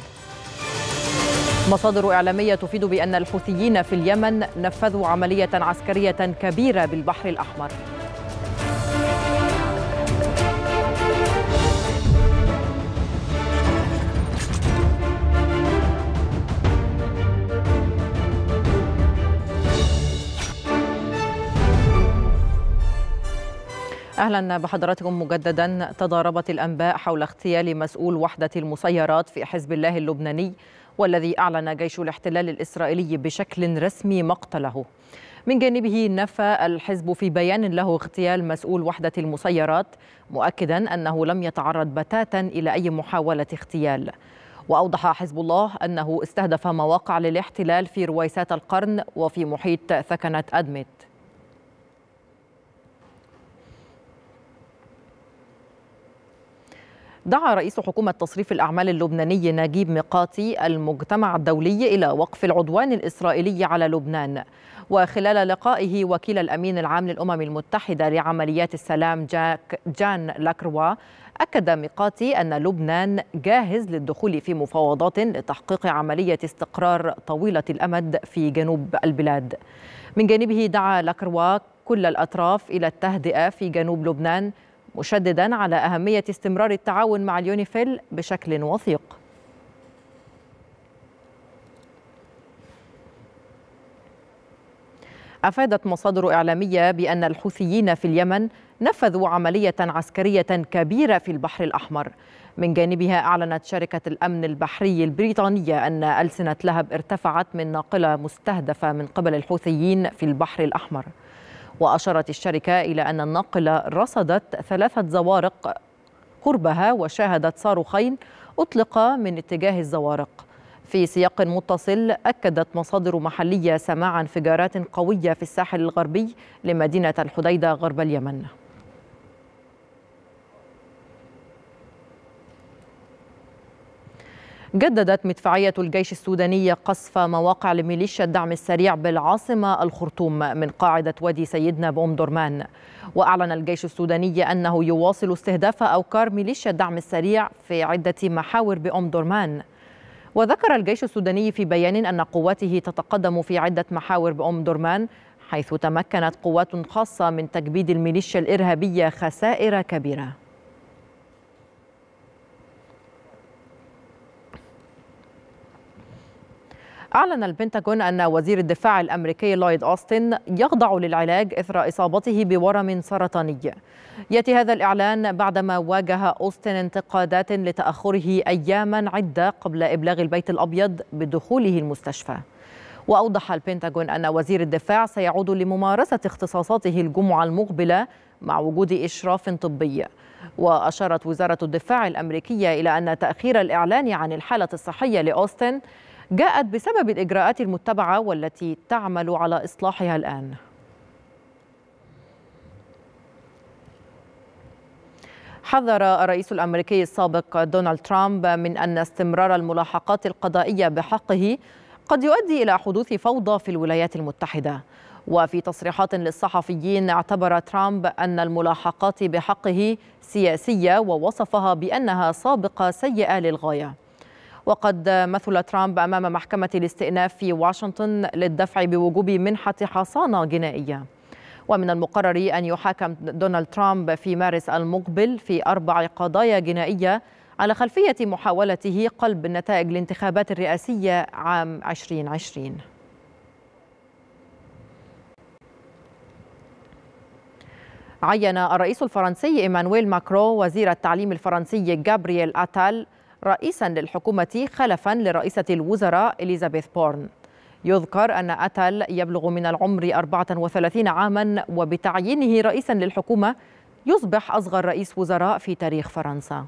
A: مصادر إعلامية تفيد بأن الحوثيين في اليمن نفذوا عملية عسكرية كبيرة بالبحر الأحمر اهلا بحضراتكم مجددا تضاربت الانباء حول اغتيال مسؤول وحده المسيرات في حزب الله اللبناني والذي اعلن جيش الاحتلال الاسرائيلي بشكل رسمي مقتله من جانبه نفى الحزب في بيان له اغتيال مسؤول وحده المسيرات مؤكدا انه لم يتعرض بتاتا الى اي محاوله اغتيال واوضح حزب الله انه استهدف مواقع للاحتلال في رويسات القرن وفي محيط ثكنه ادمت دعا رئيس حكومة تصريف الأعمال اللبناني نجيب ميقاتي المجتمع الدولي إلى وقف العدوان الإسرائيلي على لبنان وخلال لقائه وكيل الأمين العام للأمم المتحدة لعمليات السلام جاك جان لاكروا أكد ميقاتي أن لبنان جاهز للدخول في مفاوضات لتحقيق عملية استقرار طويلة الأمد في جنوب البلاد من جانبه دعا لاكروا كل الأطراف إلى التهدئة في جنوب لبنان مشددا على أهمية استمرار التعاون مع اليونيفيل بشكل وثيق أفادت مصادر إعلامية بأن الحوثيين في اليمن نفذوا عملية عسكرية كبيرة في البحر الأحمر من جانبها أعلنت شركة الأمن البحري البريطانية أن ألسنة لهب ارتفعت من ناقلة مستهدفة من قبل الحوثيين في البحر الأحمر وأشارت الشركة إلى أن النقل رصدت ثلاثة زوارق قربها وشاهدت صاروخين أطلقا من اتجاه الزوارق في سياق متصل أكدت مصادر محلية سماع انفجارات قوية في الساحل الغربي لمدينة الحديدة غرب اليمن جددت مدفعية الجيش السوداني قصف مواقع لميليشيا الدعم السريع بالعاصمة الخرطوم من قاعدة وادي سيدنا بأم درمان وأعلن الجيش السوداني أنه يواصل استهداف أوكار ميليشيا الدعم السريع في عدة محاور بأم درمان وذكر الجيش السوداني في بيان أن قواته تتقدم في عدة محاور بأم درمان حيث تمكنت قوات خاصة من تكبيد الميليشيا الإرهابية خسائر كبيرة أعلن البنتاغون أن وزير الدفاع الأمريكي لويد أوستن يخضع للعلاج إثر إصابته بورم سرطاني يأتي هذا الإعلان بعدما واجه أوستن انتقادات لتأخره أياما عدة قبل إبلاغ البيت الأبيض بدخوله المستشفى وأوضح البنتاغون أن وزير الدفاع سيعود لممارسة اختصاصاته الجمعة المقبلة مع وجود إشراف طبي وأشارت وزارة الدفاع الأمريكية إلى أن تأخير الإعلان عن الحالة الصحية لأوستن جاءت بسبب الإجراءات المتبعة والتي تعمل على إصلاحها الآن حذر الرئيس الامريكي السابق دونالد ترامب من ان استمرار الملاحقات القضائيه بحقه قد يؤدي الى حدوث فوضى في الولايات المتحده وفي تصريحات للصحفيين اعتبر ترامب ان الملاحقات بحقه سياسيه ووصفها بانها سابقه سيئه للغايه وقد مثل ترامب أمام محكمة الاستئناف في واشنطن للدفع بوجوب منحة حصانة جنائية ومن المقرر أن يحاكم دونالد ترامب في مارس المقبل في أربع قضايا جنائية على خلفية محاولته قلب النتائج الانتخابات الرئاسية عام 2020 عين الرئيس الفرنسي إيمانويل ماكرو وزير التعليم الفرنسي جابرييل أتال رئيسا للحكومة خلفا لرئيسة الوزراء إليزابيث بورن يذكر أن أتل يبلغ من العمر 34 عاما وبتعيينه رئيسا للحكومة يصبح أصغر رئيس وزراء في تاريخ فرنسا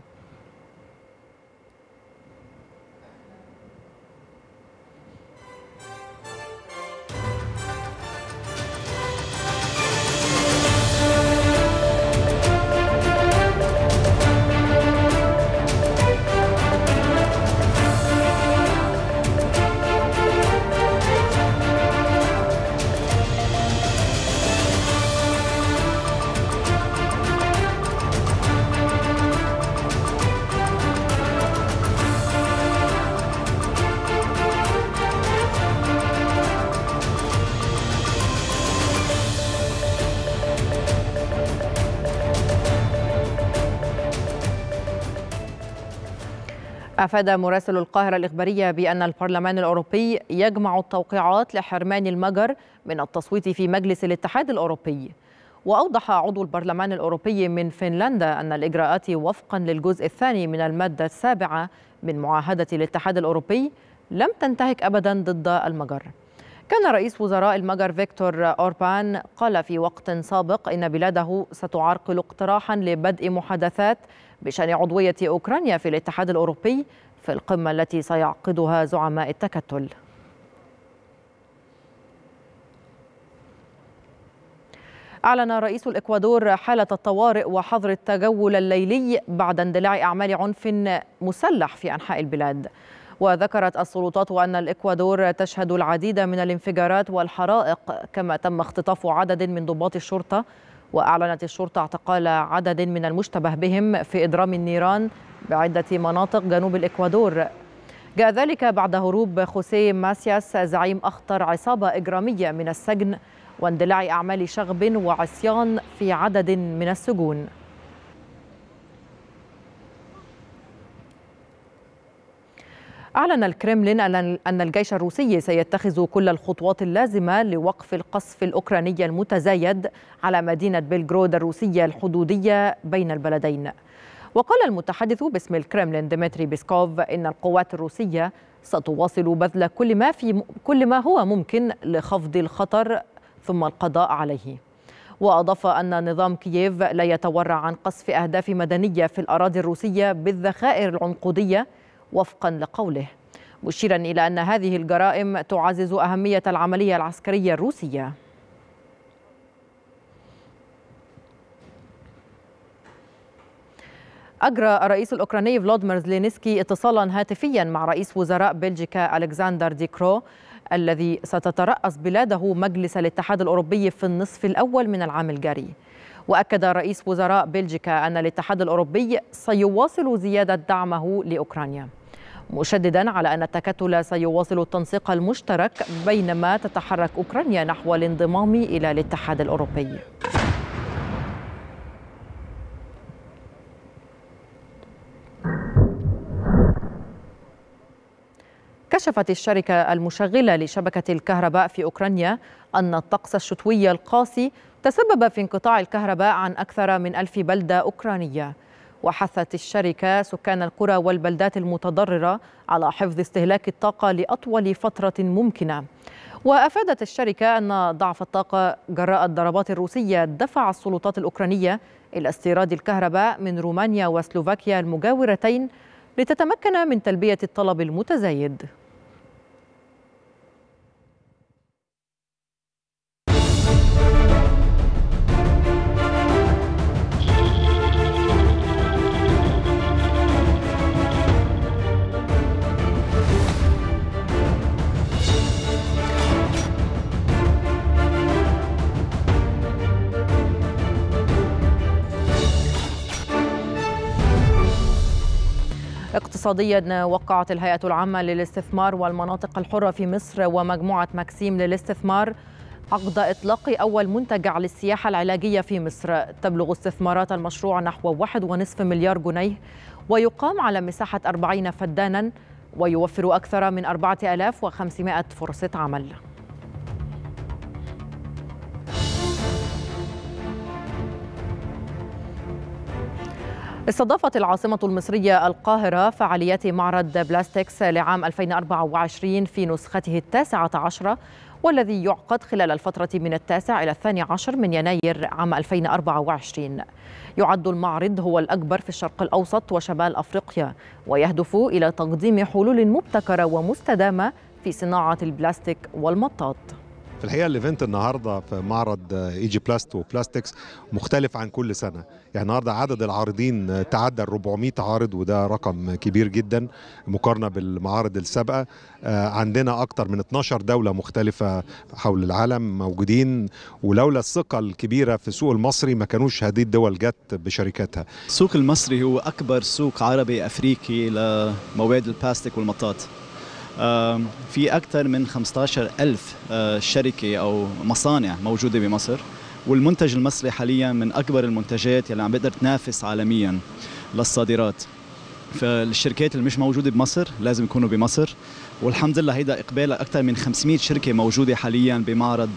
A: أفاد مراسل القاهرة الإخبارية بأن البرلمان الأوروبي يجمع التوقيعات لحرمان المجر من التصويت في مجلس الاتحاد الأوروبي وأوضح عضو البرلمان الأوروبي من فنلندا أن الإجراءات وفقا للجزء الثاني من المادة السابعة من معاهدة الاتحاد الأوروبي لم تنتهك أبدا ضد المجر كان رئيس وزراء المجر فيكتور أوربان قال في وقت سابق إن بلاده ستعرقل اقتراحا لبدء محادثات بشان عضويه اوكرانيا في الاتحاد الاوروبي في القمه التي سيعقدها زعماء التكتل أعلن رئيس الإكوادور حالة الطوارئ وحظر التجول الليلي بعد اندلاع أعمال عنف مسلح في أنحاء البلاد وذكرت السلطات أن الإكوادور تشهد العديد من الانفجارات والحرائق كما تم اختطاف عدد من ضباط الشرطة وأعلنت الشرطة اعتقال عدد من المشتبه بهم في إضرام النيران بعدة مناطق جنوب الإكوادور جاء ذلك بعد هروب خوسيه ماسياس زعيم أخطر عصابة إجرامية من السجن واندلاع أعمال شغب وعصيان في عدد من السجون أعلن الكرملين أن الجيش الروسي سيتخذ كل الخطوات اللازمة لوقف القصف الأوكراني المتزايد على مدينة بلغرود الروسية الحدودية بين البلدين وقال المتحدث باسم الكرملين ديمتري بيسكوف إن القوات الروسية ستواصل بذل كل ما, في كل ما هو ممكن لخفض الخطر ثم القضاء عليه وأضاف أن نظام كييف لا يتورع عن قصف أهداف مدنية في الأراضي الروسية بالذخائر العنقودية وفقا لقوله مشيرا إلى أن هذه الجرائم تعزز أهمية العملية العسكرية الروسية أجرى الرئيس الأوكراني فلودمير زلينسكي اتصالا هاتفيا مع رئيس وزراء بلجيكا ألكسندر ديكرو الذي ستترأس بلاده مجلس الاتحاد الأوروبي في النصف الأول من العام الجاري واكد رئيس وزراء بلجيكا ان الاتحاد الاوروبي سيواصل زياده دعمه لاوكرانيا مشددا على ان التكتل سيواصل التنسيق المشترك بينما تتحرك اوكرانيا نحو الانضمام الى الاتحاد الاوروبي كشفت الشركة المشغلة لشبكة الكهرباء في أوكرانيا أن الطقس الشتوي القاسي تسبب في انقطاع الكهرباء عن أكثر من ألف بلدة أوكرانية وحثت الشركة سكان القرى والبلدات المتضررة على حفظ استهلاك الطاقة لأطول فترة ممكنة وأفادت الشركة أن ضعف الطاقة جراء الضربات الروسية دفع السلطات الأوكرانية إلى استيراد الكهرباء من رومانيا وسلوفاكيا المجاورتين لتتمكن من تلبية الطلب المتزايد اقتصاديا وقعت الهيئة العامة للاستثمار والمناطق الحرة في مصر ومجموعة ماكسيم للاستثمار عقد إطلاق أول منتجع للسياحة العلاجية في مصر تبلغ استثمارات المشروع نحو 1.5 مليار جنيه ويقام على مساحة 40 فدانا ويوفر أكثر من 4500 فرصة عمل استضافت العاصمة المصرية القاهرة فعاليات معرض بلاستكس لعام 2024 في نسخته التاسعة عشرة والذي يعقد خلال الفترة من التاسع إلى الثاني عشر من يناير عام 2024 يعد المعرض هو الأكبر في الشرق الأوسط وشمال أفريقيا ويهدف إلى تقديم حلول مبتكرة ومستدامة في صناعة البلاستيك والمطاط
D: في الحقيقه الايفنت النهارده في معرض ايجي بلاست وبلاستكس مختلف عن كل سنه يعني النهارده عدد العارضين تعدى ال 400 عارض وده رقم كبير جدا مقارنه بالمعارض السابقه آه، عندنا اكتر من 12 دوله مختلفه حول العالم موجودين ولولا الثقه الكبيره في السوق المصري ما كانوش هذه الدول جت بشركاتها
B: السوق المصري هو اكبر سوق عربي افريقي لمواد البلاستيك والمطاط في أكثر من 15 ألف شركة أو مصانع موجودة بمصر والمنتج المصري حاليا من أكبر المنتجات يلي عم بقدر تنافس عالميا للصادرات فالشركات اللي مش موجودة بمصر لازم يكونوا بمصر والحمد لله هيدا إقبال أكثر من 500 شركة موجودة حاليا بمعرض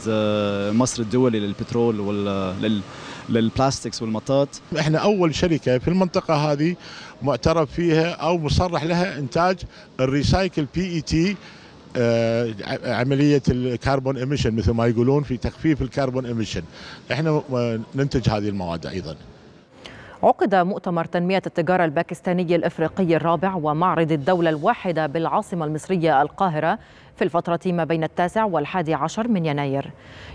B: مصر الدولي للبترول وال
C: للبلاستكس والمطاط احنا أول شركة في المنطقة هذه معترف فيها او مصرح لها انتاج الريسايكل بي اي تي عمليه الكربون ايميشن مثل ما يقولون في تخفيف الكربون ايميشن احنا آه، ننتج هذه المواد ايضا
A: عقد مؤتمر تنمية التجارة الباكستاني الإفريقي الرابع ومعرض الدولة الواحدة بالعاصمة المصرية القاهرة في الفترة ما بين التاسع والحادي عشر من يناير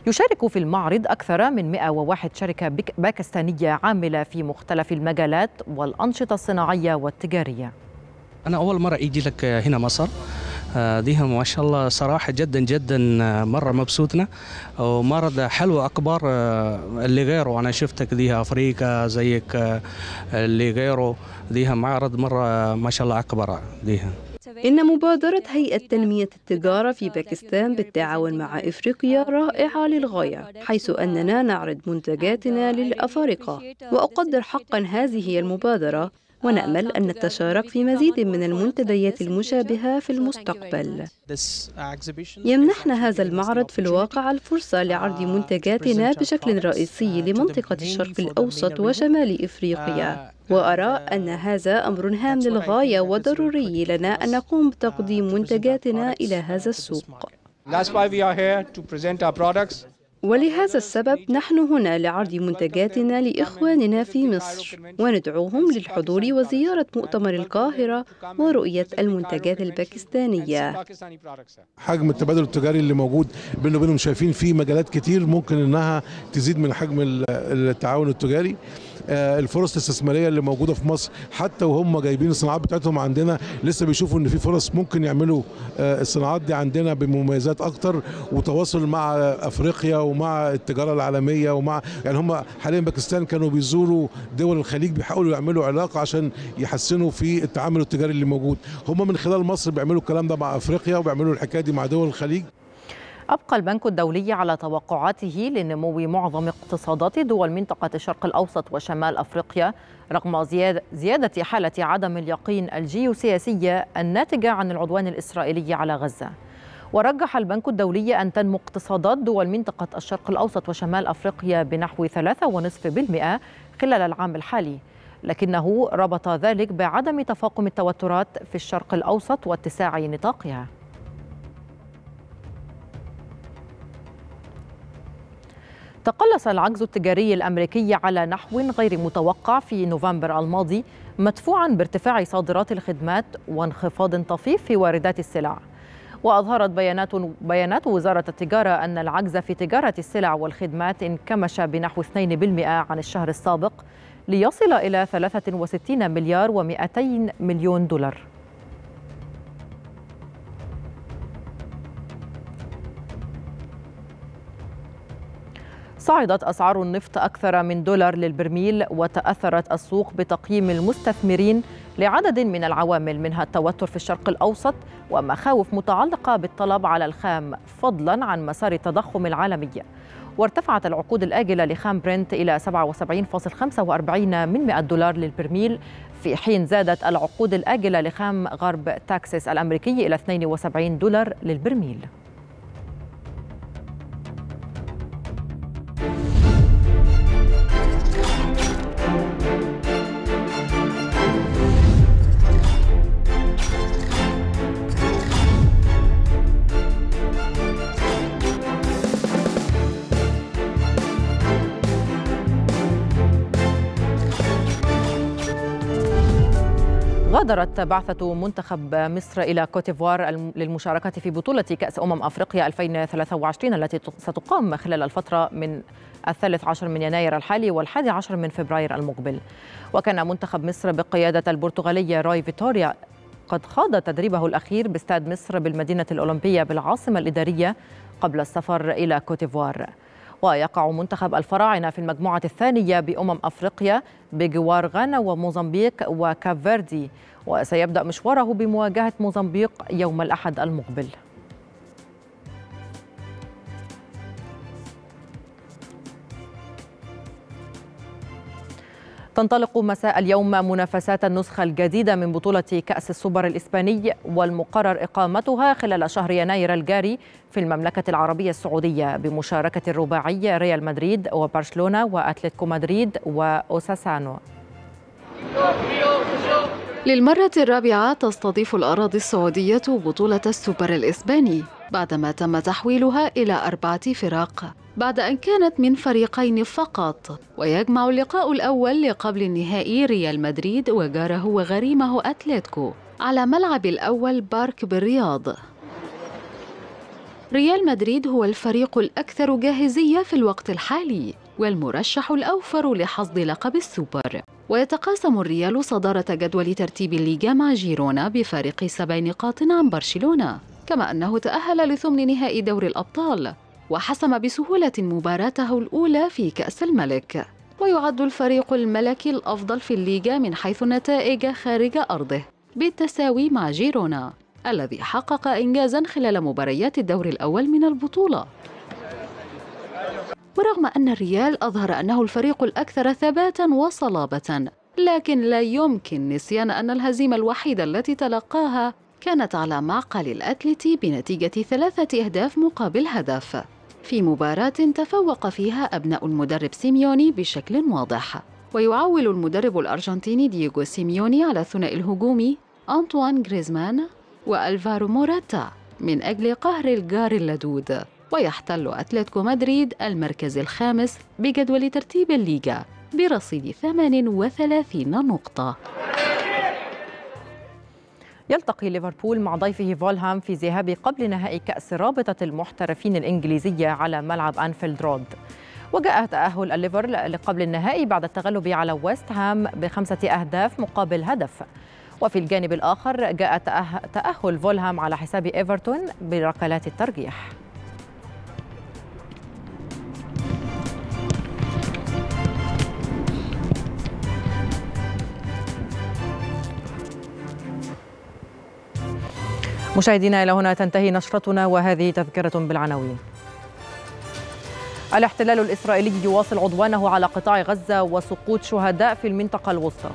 A: يشارك في المعرض أكثر من 101 شركة باكستانية عاملة في مختلف المجالات والأنشطة الصناعية والتجارية
D: أنا أول مرة أجي لك هنا مصر آه، ديها ما شاء الله صراحة جدا جدا آه، مرة مبسوطنا ومرض حلو أكبر آه، اللي غيره أنا شفتك ديها أفريقيا زيك اللي غيره ديها معرض مرة ما شاء الله أكبر ديها
E: إن مبادرة هيئة تنمية التجارة في باكستان بالتعاون مع إفريقيا رائعة للغاية حيث أننا نعرض منتجاتنا للأفارقة وأقدر حقا هذه المبادرة ونأمل أن نتشارك في مزيد من المنتديات المشابهة في المستقبل
C: uh,
E: يمنحنا هذا المعرض في الواقع الفرصة uh, لعرض منتجاتنا بشكل uh, رئيسي لمنطقة الشرق الأوسط وشمال إفريقيا وأرى أن هذا أمر هام للغاية وضروري لنا أن نقوم بتقديم uh, منتجاتنا إلى هذا السوق ولهذا السبب نحن هنا لعرض منتجاتنا لإخواننا في مصر وندعوهم للحضور وزيارة مؤتمر القاهرة ورؤية المنتجات الباكستانية حجم
C: التبادل التجاري اللي موجود بيننا وبينهم شايفين فيه مجالات كتير ممكن أنها تزيد من حجم التعاون التجاري آه، الفرص الاستثماريه اللي موجوده في مصر حتى وهم جايبين الصناعات بتاعتهم عندنا لسه بيشوفوا ان في فرص ممكن يعملوا آه، الصناعات دي عندنا بمميزات اكتر وتواصل مع افريقيا ومع التجاره العالميه ومع يعني هم حاليا باكستان كانوا بيزوروا دول الخليج بيحاولوا يعملوا علاقه عشان يحسنوا في التعامل التجاري اللي موجود هم من خلال مصر بيعملوا الكلام ده مع افريقيا وبيعملوا الحكايه دي مع دول الخليج
A: أبقى البنك الدولي على توقعاته لنمو معظم اقتصادات دول منطقة الشرق الأوسط وشمال أفريقيا رغم زيادة حالة عدم اليقين الجيوسياسية الناتجة عن العدوان الإسرائيلي على غزة ورجح البنك الدولي أن تنمو اقتصادات دول منطقة الشرق الأوسط وشمال أفريقيا بنحو 3.5% خلال العام الحالي لكنه ربط ذلك بعدم تفاقم التوترات في الشرق الأوسط واتساع نطاقها تقلص العجز التجاري الامريكي على نحو غير متوقع في نوفمبر الماضي مدفوعا بارتفاع صادرات الخدمات وانخفاض طفيف في واردات السلع وأظهرت بيانات, بيانات وزارة التجارة أن العجز في تجارة السلع والخدمات انكمش بنحو 2% عن الشهر السابق ليصل إلى 63 مليار و200 مليون دولار صعدت أسعار النفط أكثر من دولار للبرميل وتأثرت السوق بتقييم المستثمرين لعدد من العوامل منها التوتر في الشرق الأوسط ومخاوف متعلقة بالطلب على الخام فضلا عن مسار التضخم العالمي وارتفعت العقود الآجلة لخام برنت إلى 77.45 من 100 دولار للبرميل في حين زادت العقود الآجلة لخام غرب تاكسس الأمريكي إلى 72 دولار للبرميل غادرت بعثة منتخب مصر إلى كوتيفوار للمشاركة في بطولة كأس أمم أفريقيا 2023 التي ستقام خلال الفترة من الثالث عشر من يناير الحالي والحادي عشر من فبراير المقبل وكان منتخب مصر بقيادة البرتغالية روي فيتوريا قد خاض تدريبه الأخير باستاد مصر بالمدينة الأولمبية بالعاصمة الإدارية قبل السفر إلى كوتيفوار ويقع منتخب الفراعنة في المجموعة الثانية بأمم أفريقيا بجوار غانا وموزمبيق وكافيردي وسيبدأ مشواره بمواجهة موزمبيق يوم الأحد المقبل تنطلق مساء اليوم منافسات النسخة الجديدة من بطولة كأس السوبر الإسباني والمقرر إقامتها خلال شهر يناير الجاري في المملكة العربية السعودية بمشاركة الرباعي ريال مدريد وبرشلونة وأتلتيكو مدريد وأوساسانو
E: للمرة الرابعة تستضيف الأراضي السعودية بطولة السوبر الإسباني بعدما تم تحويلها إلى أربعة فرق بعد أن كانت من فريقين فقط ويجمع اللقاء الأول لقبل النهائي ريال مدريد وجاره وغريمه أتلتيكو على ملعب الأول بارك بالرياض ريال مدريد هو الفريق الأكثر جاهزية في الوقت الحالي والمرشح الأوفر لحصد لقب السوبر ويتقاسم الريال صدارة جدول ترتيب الليجا مع جيرونا بفارق سبع نقاط عن برشلونة كما أنه تأهل لثمن نهائي دور الأبطال وحسم بسهولة مباراته الأولى في كأس الملك ويعد الفريق الملكي الأفضل في الليجا من حيث النتائج خارج أرضه بالتساوي مع جيرونا الذي حقق إنجازا خلال مباريات الدور الأول من البطولة ورغم أن الريال أظهر أنه الفريق الأكثر ثباتا وصلابة لكن لا يمكن نسيان أن الهزيمة الوحيدة التي تلقاها كانت على معقل الأتلتي بنتيجة ثلاثة أهداف مقابل هدف في مباراة تفوق فيها أبناء المدرب سيميوني بشكل واضح ويعول المدرب الأرجنتيني دييغو سيميوني على الثنائي الهجومي أنطوان غريزمان وألفارو موراتا من أجل قهر الجار اللدود ويحتل أتلتيكو مدريد المركز الخامس بجدول
A: ترتيب الليغا برصيد 38 نقطة يلتقي ليفربول مع ضيفه فولهام في ذهاب قبل نهائي كأس رابطة المحترفين الإنجليزية على ملعب أنفيلد رود وجاء تأهل الليفر لقبل النهائي بعد التغلب على ويست هام بخمسة أهداف مقابل هدف وفي الجانب الآخر جاء تأهل فولهام على حساب إيفرتون بركلات الترجيح مشاهدينا إلى هنا تنتهي نشرتنا وهذه تذكرة بالعناوين الاحتلال الإسرائيلي يواصل عدوانه على قطاع غزة وسقوط شهداء في المنطقة الوسطى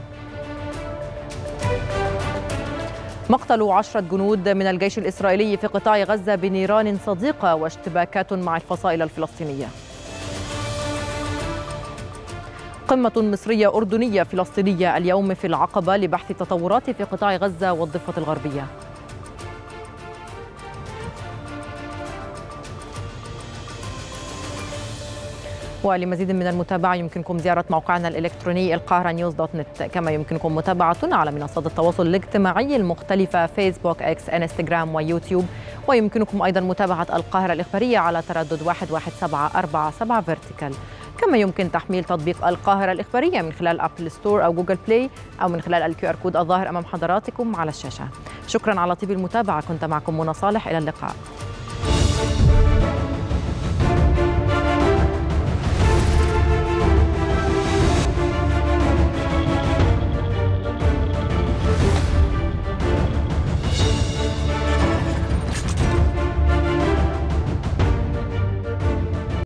A: مقتل عشرة جنود من الجيش الإسرائيلي في قطاع غزة بنيران صديقة واشتباكات مع الفصائل الفلسطينية قمة مصرية أردنية فلسطينية اليوم في العقبة لبحث التطورات في قطاع غزة والضفة الغربية ولمزيد من المتابعة يمكنكم زيارة موقعنا الإلكتروني القاهرة نيوز دوت نت كما يمكنكم متابعتنا على منصات التواصل الاجتماعي المختلفة فيسبوك إكس إنستغرام ويوتيوب ويمكنكم أيضا متابعة القاهرة الإخبارية على تردد 11747 فيرتيكال كما يمكن تحميل تطبيق القاهرة الإخبارية من خلال أبل ستور أو جوجل بلاي أو من خلال الكيو آر كود الظاهر أمام حضراتكم على الشاشة شكرا على طيب المتابعة كنت معكم منى صالح إلى اللقاء